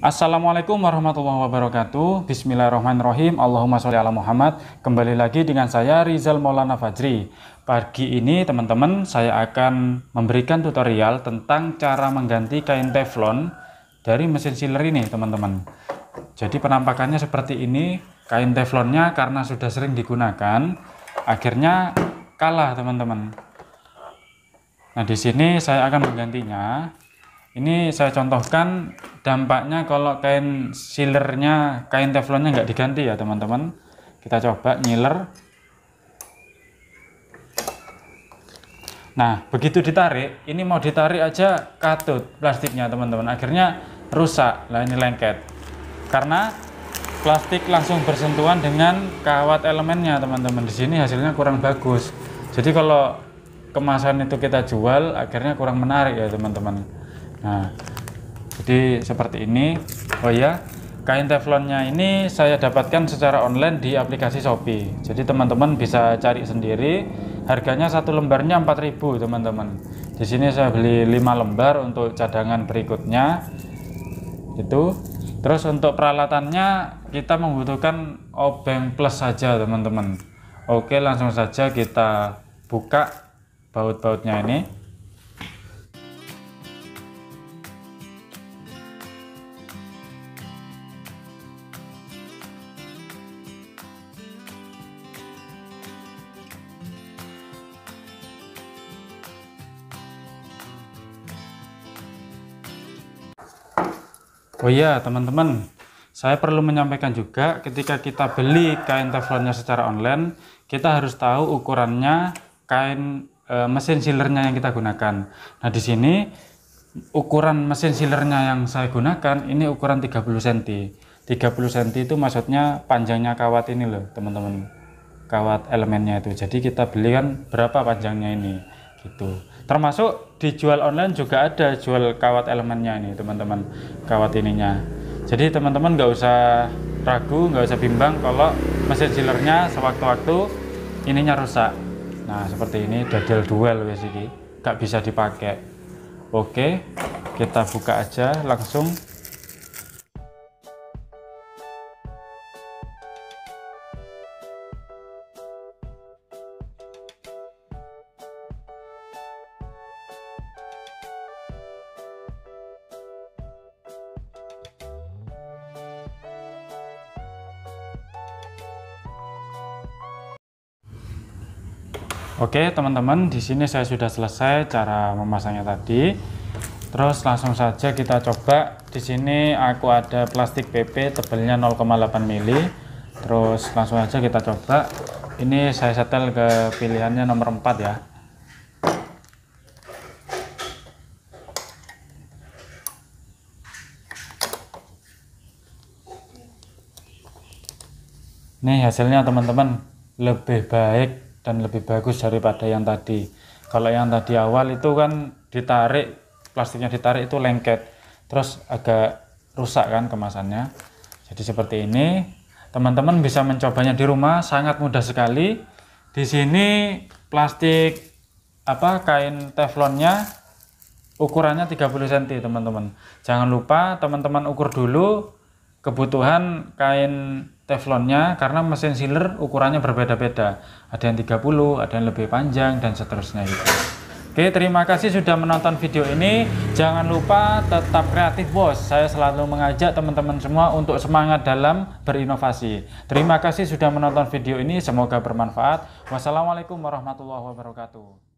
Assalamualaikum warahmatullahi wabarakatuh Bismillahirrahmanirrahim Allahumma sholli ala Muhammad Kembali lagi dengan saya Rizal Maulana Fajri Pagi ini teman-teman saya akan memberikan tutorial tentang cara mengganti kain teflon dari mesin sealer ini teman-teman Jadi penampakannya seperti ini Kain teflonnya karena sudah sering digunakan Akhirnya kalah teman-teman Nah di sini saya akan menggantinya ini saya contohkan dampaknya kalau kain sealernya kain teflonnya nggak diganti ya teman-teman kita coba nyiler nah begitu ditarik ini mau ditarik aja katut plastiknya teman-teman akhirnya rusak lah ini lengket karena plastik langsung bersentuhan dengan kawat elemennya teman-teman di sini hasilnya kurang bagus jadi kalau kemasan itu kita jual akhirnya kurang menarik ya teman-teman Nah, jadi seperti ini. Oh ya, kain teflonnya ini saya dapatkan secara online di aplikasi Shopee. Jadi teman-teman bisa cari sendiri. Harganya satu lembarnya 4000 teman-teman. Di sini saya beli 5 lembar untuk cadangan berikutnya. Itu. Terus untuk peralatannya kita membutuhkan obeng plus saja teman-teman. Oke, langsung saja kita buka baut-bautnya ini. Oh iya teman-teman, saya perlu menyampaikan juga ketika kita beli kain teflonnya secara online, kita harus tahu ukurannya kain e, mesin sealernya yang kita gunakan. Nah di sini ukuran mesin sealernya yang saya gunakan ini ukuran 30 cm. 30 cm itu maksudnya panjangnya kawat ini loh teman-teman. Kawat elemennya itu. Jadi kita beli kan berapa panjangnya ini gitu termasuk dijual online juga ada jual kawat elemennya ini teman-teman kawat ininya jadi teman-teman nggak usah ragu nggak usah bimbang kalau mesin sealernya sewaktu-waktu ininya rusak nah seperti ini dadel duel wes ini nggak bisa dipakai oke kita buka aja langsung Oke teman-teman, di sini saya sudah selesai cara memasangnya tadi. Terus langsung saja kita coba. Di sini aku ada plastik PP tebalnya 0,8 mm. Terus langsung aja kita coba. Ini saya setel ke pilihannya nomor 4 ya. Ini hasilnya teman-teman lebih baik dan lebih bagus daripada yang tadi kalau yang tadi awal itu kan ditarik plastiknya ditarik itu lengket terus agak rusak kan kemasannya jadi seperti ini teman-teman bisa mencobanya di rumah sangat mudah sekali di sini plastik apa kain teflonnya ukurannya 30 cm teman-teman jangan lupa teman-teman ukur dulu kebutuhan kain teflonnya karena mesin sealer ukurannya berbeda-beda. Ada yang 30, ada yang lebih panjang dan seterusnya gitu. Oke, terima kasih sudah menonton video ini. Jangan lupa tetap kreatif, Bos. Saya selalu mengajak teman-teman semua untuk semangat dalam berinovasi. Terima kasih sudah menonton video ini, semoga bermanfaat. Wassalamualaikum warahmatullahi wabarakatuh.